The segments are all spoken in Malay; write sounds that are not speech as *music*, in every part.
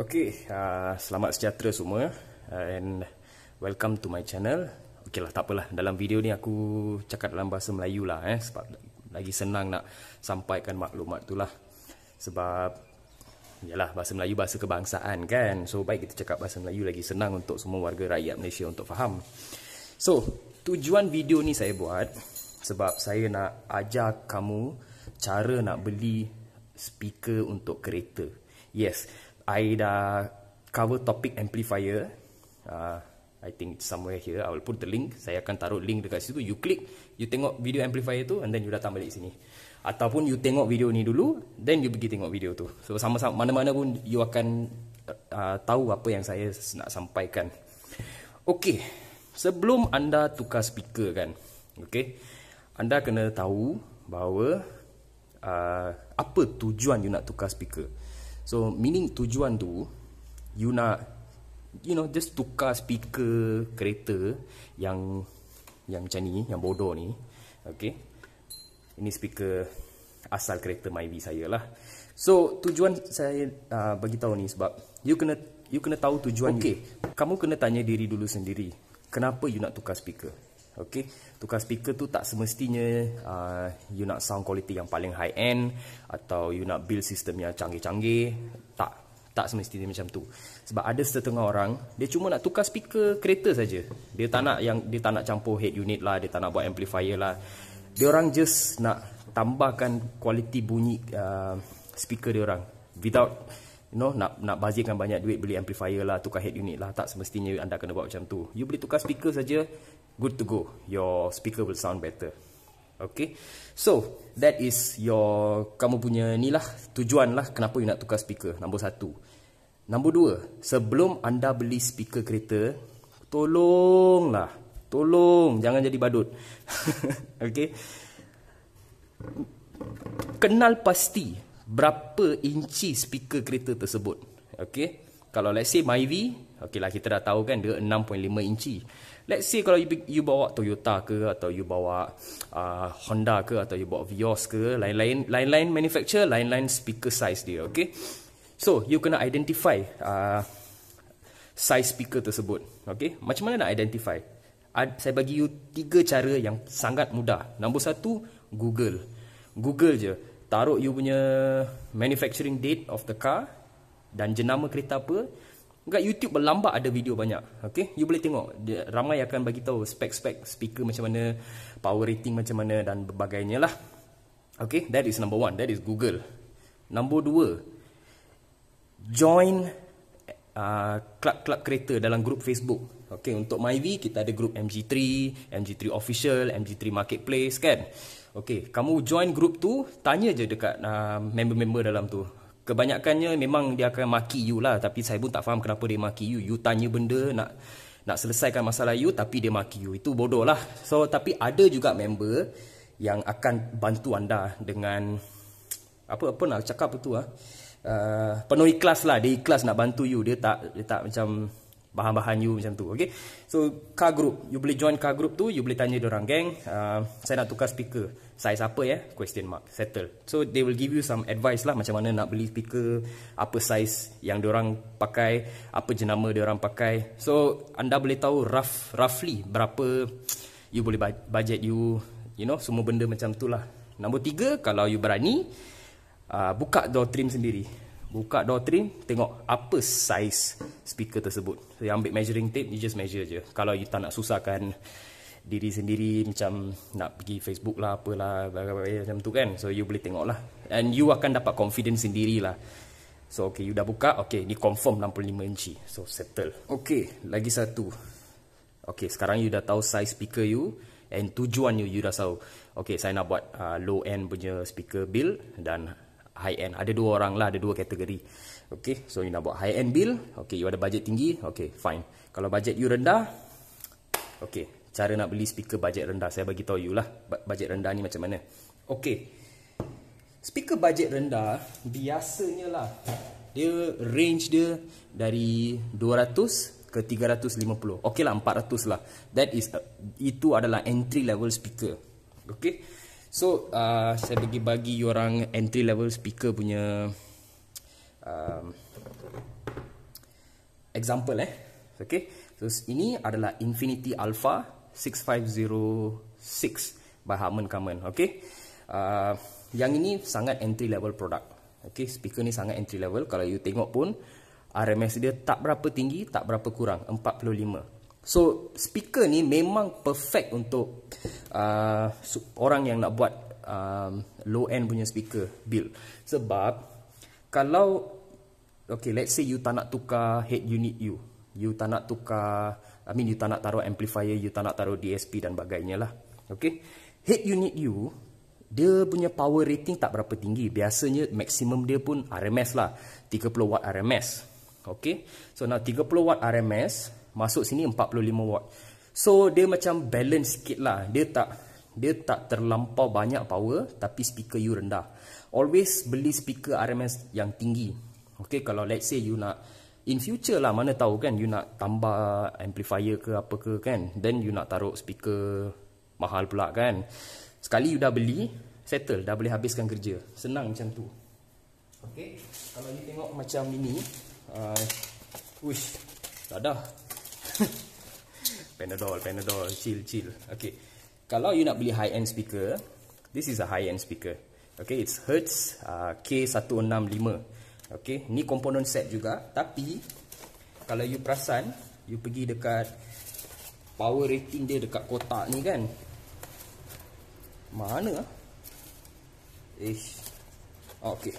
Okay, uh, selamat sejahtera semua and welcome to my channel. Okay lah, tak apalah. Dalam video ni aku cakap dalam bahasa Melayu lah eh sebab lagi senang nak sampaikan maklumat tu lah. Sebab Yalah, bahasa Melayu bahasa kebangsaan kan So, baik kita cakap bahasa Melayu lagi senang untuk semua warga rakyat Malaysia untuk faham So, tujuan video ni saya buat Sebab saya nak ajar kamu cara nak beli speaker untuk kereta Yes, I dah cover topic amplifier. Uh, I think somewhere here. I will put the link. Saya akan taruh link dekat situ. You click, you tengok video amplifier tu and then you datang balik sini. Ataupun you tengok video ni dulu, then you pergi tengok video tu. So, sama-sama mana-mana pun you akan uh, tahu apa yang saya nak sampaikan. Okay, sebelum anda tukar speaker kan, okay, anda kena tahu bahawa uh, apa tujuan you nak tukar speaker. So meaning tujuan tu You nak You know just tukar speaker kereta Yang Yang macam ni Yang bodoh ni Okay Ini speaker Asal kereta Myvi saya lah So tujuan saya uh, bagi tahu ni sebab You kena you kena tahu tujuan okay. you Kamu kena tanya diri dulu sendiri Kenapa you nak tukar speaker Okay, tukar speaker tu tak semestinya uh, you nak sound quality yang paling high end atau you nak build system yang canggih-canggih. Tak, tak semestinya macam tu. Sebab ada setengah orang dia cuma nak tukar speaker kereta saja. Dia tak nak yang dia tak nak campur head unit lah, dia tak nak buat amplifier lah. Dia orang just nak tambahkan kualiti bunyi uh, speaker dia orang without you know nak nak bazirkan banyak duit beli amplifier lah tukar head unit lah tak semestinya anda kena buat macam tu you beli tukar speaker saja good to go your speaker will sound better Okay, so that is your kamu punya ni lah tujuan lah kenapa you nak tukar speaker nombor satu nombor dua sebelum anda beli speaker kereta tolong lah tolong jangan jadi badut *laughs* okay kenal pasti berapa inci speaker kereta tersebut. Okay. Kalau let's say Myvi, okey lah kita dah tahu kan dia 6.5 inci. Let's say kalau you, you bawa Toyota ke atau you bawa uh, Honda ke atau you bawa Vios ke, lain-lain lain-lain manufacturer, lain-lain speaker size dia, okay? So, you kena identify uh, size speaker tersebut, okay? Macam mana nak identify? Ad, saya bagi you tiga cara yang sangat mudah. Nombor satu, Google. Google je taruh you punya manufacturing date of the car dan jenama kereta apa dekat YouTube berlambak ada video banyak okay? you boleh tengok dia, ramai akan bagi tahu spek-spek speaker macam mana power rating macam mana dan berbagainya lah Okay, that is number one that is Google number dua, join kelab-kelab uh, kereta dalam grup Facebook. Okay, untuk Myvi kita ada grup MG3, MG3 official, MG3 marketplace kan. Okey, kamu join grup tu, tanya je dekat uh, member-member dalam tu. Kebanyakannya memang dia akan maki you lah, tapi saya pun tak faham kenapa dia maki you. You tanya benda nak nak selesaikan masalah you tapi dia maki you. Itu bodoh lah. So tapi ada juga member yang akan bantu anda dengan apa apa nak cakap tu ah uh, penuh ikhlas lah. Dia ikhlas nak bantu you. Dia tak dia tak macam bahan-bahan you macam tu. Okay. So car group. You boleh join car group tu. You boleh tanya orang geng. Uh, saya nak tukar speaker. Size apa ya? Question mark. Settle. So they will give you some advice lah. Macam mana nak beli speaker. Apa size yang orang pakai. Apa jenama orang pakai. So anda boleh tahu rough, roughly berapa you boleh budget you. You know, semua benda macam tu lah. Nombor tiga, kalau you berani, Ah, buka door trim sendiri Buka door trim Tengok apa size speaker tersebut So you ambil measuring tape You just measure je Kalau you tak nak susahkan Diri sendiri Macam nak pergi Facebook lah Apalah Macam tu kan So you boleh tengok lah And you akan dapat confidence sendiri lah. So okay you dah buka Okay ni confirm 65 inci So settle Okay lagi satu Okay sekarang you dah tahu size speaker you And tujuan you, you dah tahu Okay saya nak buat uh, low end punya speaker build Dan high-end. Ada dua orang lah, ada dua kategori. Okay, so you nak buat high-end bill. Okay, you ada budget tinggi. Okay, fine. Kalau budget you rendah, okay, cara nak beli speaker budget rendah. Saya bagi tahu you lah, budget rendah ni macam mana. Okay, speaker budget rendah, biasanya lah, dia range dia dari 200 ke 350. Okay lah, 400 lah. That is, uh, itu adalah entry level speaker. Okay, So uh, saya bagi bagi orang entry level speaker punya um, example eh. Okay. So ini adalah Infinity Alpha 6506 by Harman Kardon. Okay. Uh, yang ini sangat entry level produk, Okay, speaker ni sangat entry level. Kalau you tengok pun RMS dia tak berapa tinggi, tak berapa kurang, So speaker ni memang perfect untuk uh, orang yang nak buat um, low end punya speaker build sebab kalau okay let's say you tak nak tukar head unit you you tak nak tukar I mean you tak nak taruh amplifier you tak nak taruh DSP dan bagainya lah okay head unit you dia punya power rating tak berapa tinggi biasanya maksimum dia pun RMS lah 30 watt RMS okay so now 30 watt RMS Masuk sini 45 watt So dia macam balance sikit lah Dia tak dia tak terlampau banyak power Tapi speaker you rendah Always beli speaker RMS yang tinggi Okay kalau let's say you nak In future lah mana tahu kan You nak tambah amplifier ke apa ke kan Then you nak taruh speaker mahal pula kan Sekali you dah beli Settle dah boleh habiskan kerja Senang macam tu Okay Kalau you tengok macam ini uh, Wish Dah dah *laughs* Panadol, Panadol, chill, chill. Okay. Kalau you nak beli high-end speaker, this is a high-end speaker. Okay, it's Hertz uh, K165. Okay, ni komponen set juga. Tapi, kalau you perasan, you pergi dekat power rating dia dekat kotak ni kan. Mana? Eh. Okay.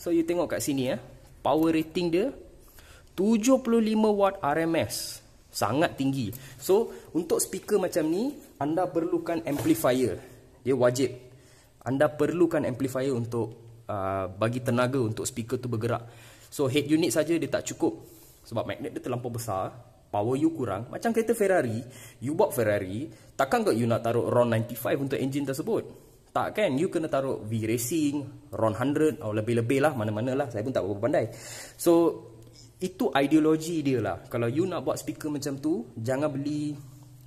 So, you tengok kat sini ya. Power rating dia, 75 watt RMS. 75 watt RMS sangat tinggi. So, untuk speaker macam ni, anda perlukan amplifier. Dia wajib. Anda perlukan amplifier untuk uh, bagi tenaga untuk speaker tu bergerak. So, head unit saja dia tak cukup. Sebab magnet dia terlampau besar, power you kurang. Macam kereta Ferrari, you bawa Ferrari, takkan kau you nak taruh RON95 untuk engine tersebut? Tak kan? You kena taruh V-Racing, RON100, atau lebih-lebih lah, mana-mana lah. Saya pun tak berapa pandai. So, itu ideologi dia lah kalau you nak buat speaker macam tu jangan beli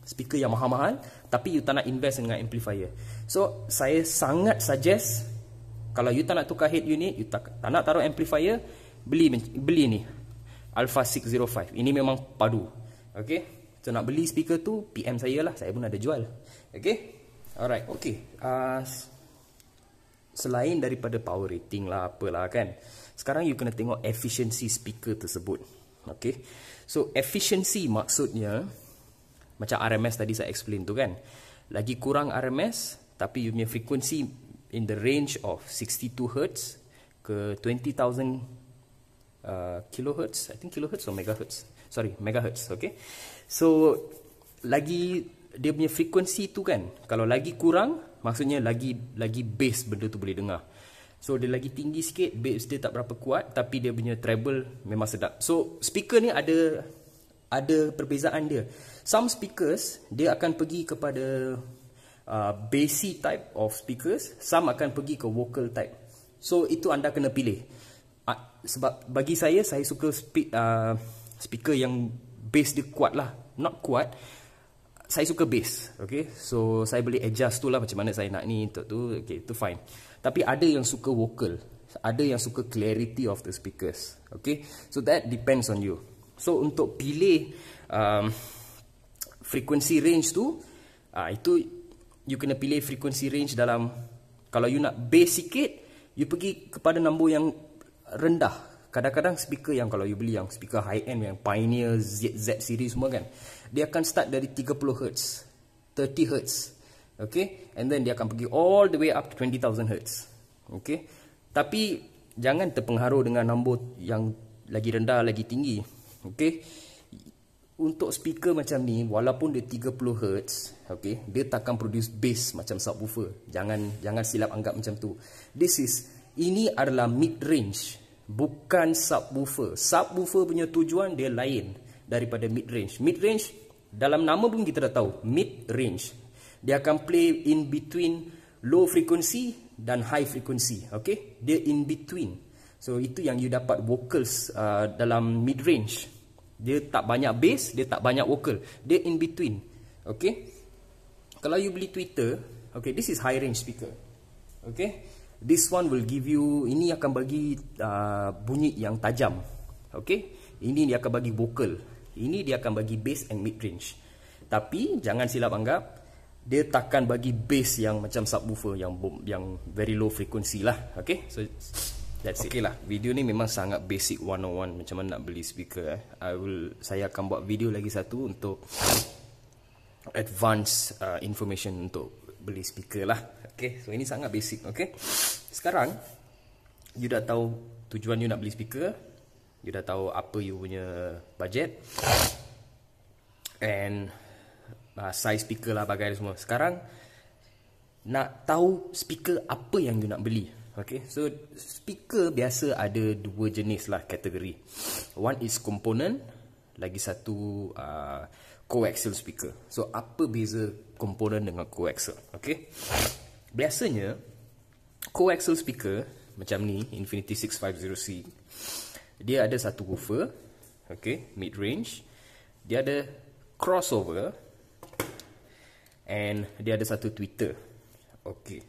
speaker yang mahal-mahal tapi you tak nak invest dengan amplifier so saya sangat suggest kalau you tak nak tukar head unit you tak, tak nak taruh amplifier beli beli ni Alpha 605 ini memang padu okay so nak beli speaker tu PM saya lah saya pun ada jual okay alright okay uh, ah, Selain daripada power rating lah apalah kan Sekarang you kena tengok efficiency speaker tersebut Okay So efficiency maksudnya Macam RMS tadi saya explain tu kan Lagi kurang RMS Tapi you punya frequency in the range of 62Hz Ke 20,000 uh, kilohertz I think kilohertz or megahertz Sorry megahertz okay So lagi dia punya frekuensi tu kan Kalau lagi kurang Maksudnya lagi lagi bass benda tu boleh dengar So dia lagi tinggi sikit Bass dia tak berapa kuat Tapi dia punya treble memang sedap So speaker ni ada Ada perbezaan dia Some speakers Dia akan pergi kepada uh, Bassy type of speakers Some akan pergi ke vocal type So itu anda kena pilih ah, sebab bagi saya saya suka speak, uh, speaker yang bass dia kuat lah not kuat saya suka bass okay? So saya boleh adjust tu lah Macam mana saya nak ni tu, tu, okay, tu fine Tapi ada yang suka vocal Ada yang suka clarity of the speakers okay? So that depends on you So untuk pilih um, Frequency range tu uh, Itu You kena pilih frequency range dalam Kalau you nak bass sikit You pergi kepada nombor yang rendah Kadang-kadang speaker yang kalau you beli yang speaker high end yang Pioneer ZZ series semua kan, dia akan start dari 30Hz, 30Hz. Okay, and then dia akan pergi all the way up to 20,000Hz. Okay, tapi jangan terpengaruh dengan nombor yang lagi rendah, lagi tinggi. Okay, untuk speaker macam ni walaupun dia 30Hz okay, dia takkan produce bass macam subwoofer jangan jangan silap anggap macam tu this is ini adalah mid range bukan subwoofer. Subwoofer punya tujuan dia lain daripada mid range. Mid range dalam nama pun kita dah tahu, mid range. Dia akan play in between low frequency dan high frequency, Okay, Dia in between. So itu yang you dapat vocals uh, dalam mid range. Dia tak banyak bass, dia tak banyak vocal. Dia in between. Okay. Kalau you beli tweeter, okay, this is high range speaker. Okay. This one will give you Ini akan bagi uh, bunyi yang tajam Okay Ini dia akan bagi vocal Ini dia akan bagi bass and mid range Tapi jangan silap anggap Dia takkan bagi bass yang macam subwoofer Yang yang very low frequency lah Okay So that's okay it lah. Video ni memang sangat basic one on one Macam mana nak beli speaker eh? I will, Saya akan buat video lagi satu untuk advance uh, information untuk beli speaker lah Okay so ini sangat basic okay Sekarang You dah tahu tujuan you nak beli speaker You dah tahu apa you punya budget And uh, Size speaker lah bagai semua Sekarang Nak tahu speaker apa yang you nak beli Okay so Speaker biasa ada dua jenis lah kategori One is component Lagi satu uh, Coaxial speaker So apa beza Komponen dengan coaxial. okey. Biasanya coaxial speaker macam ni Infinity 650C dia ada satu woofer, okey, mid range. Dia ada crossover and dia ada satu tweeter. okey.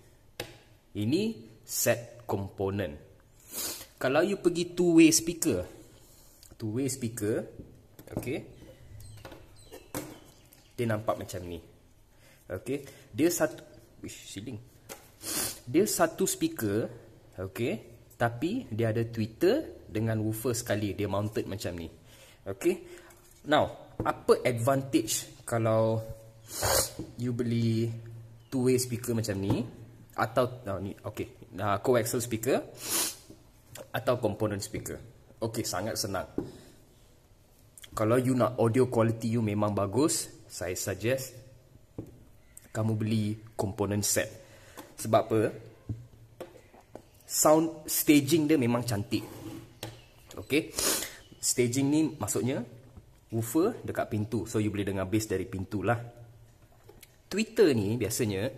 Ini set komponen. Kalau you pergi two-way speaker, two-way speaker, okey, dia nampak macam ni. Okey, dia satu wish siling. Dia satu speaker, okey, tapi dia ada tweeter dengan woofer sekali dia mounted macam ni. Okey. Now, apa advantage kalau you beli two-way speaker macam ni atau nah ni okey, nah coaxial speaker atau component speaker. Okey, sangat senang. Kalau you nak audio quality you memang bagus, saya suggest kamu beli komponen set. Sebab apa? Sound staging dia memang cantik. Okay. Staging ni maksudnya woofer dekat pintu. So, you boleh dengar bass dari pintu lah. Twitter ni biasanya,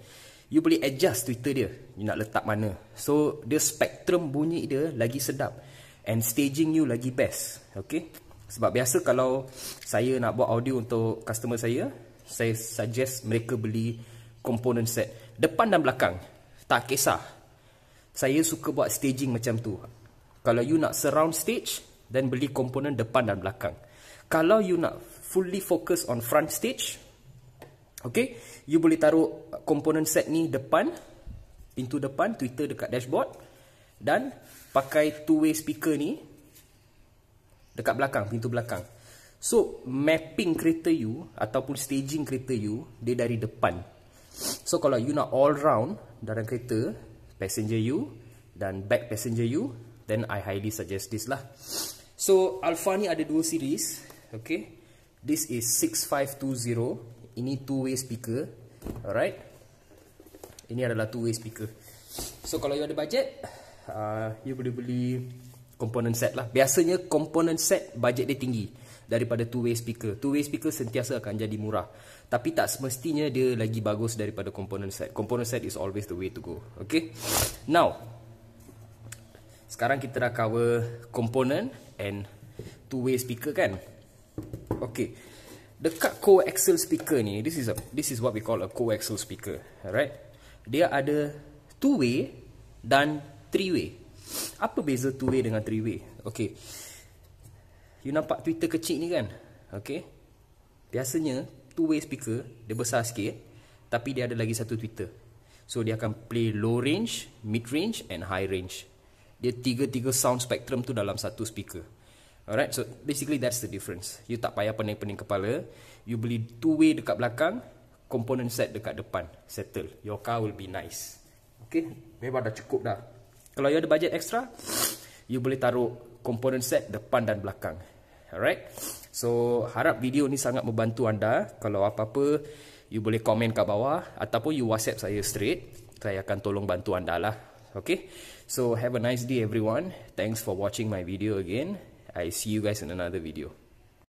you boleh adjust Twitter dia. You nak letak mana. So, dia spectrum bunyi dia lagi sedap. And staging you lagi best. Okay. Sebab biasa kalau saya nak buat audio untuk customer saya, saya suggest mereka beli component set depan dan belakang tak kisah saya suka buat staging macam tu kalau you nak surround stage then beli komponen depan dan belakang kalau you nak fully focus on front stage okay you boleh taruh komponen set ni depan pintu depan Twitter dekat dashboard dan pakai two way speaker ni dekat belakang pintu belakang So mapping kereta you ataupun staging kereta you dia dari depan. So kalau you nak all round dalam kereta passenger you dan back passenger you then I highly suggest this lah. So Alfa ni ada dua series. Okay. This is 6520. Ini two way speaker. Alright. Ini adalah two way speaker. So kalau you ada budget, uh, you boleh beli component set lah. Biasanya component set budget dia tinggi daripada two way speaker. Two way speaker sentiasa akan jadi murah. Tapi tak semestinya dia lagi bagus daripada component set. Component set is always the way to go. Okay. Now. Sekarang kita dah cover component and two way speaker kan. Okay. Dekat coaxial speaker ni, this is a this is what we call a coaxial speaker. Alright. Dia ada two way dan three way. Apa beza two way dengan three way? Okay. You nampak tweeter kecil ni kan Okay Biasanya Two way speaker Dia besar sikit Tapi dia ada lagi satu tweeter So dia akan play low range Mid range And high range Dia tiga-tiga sound spectrum tu Dalam satu speaker Alright So basically that's the difference You tak payah pening-pening kepala You beli two way dekat belakang Component set dekat depan Settle Your car will be nice Okay Memang dah cukup dah Kalau you ada budget extra You boleh taruh Component set depan dan belakang Alright. So, harap video ni sangat membantu anda. Kalau apa-apa, you boleh komen kat bawah. Ataupun you WhatsApp saya straight. Saya akan tolong bantu anda lah. Okay. So, have a nice day everyone. Thanks for watching my video again. I see you guys in another video.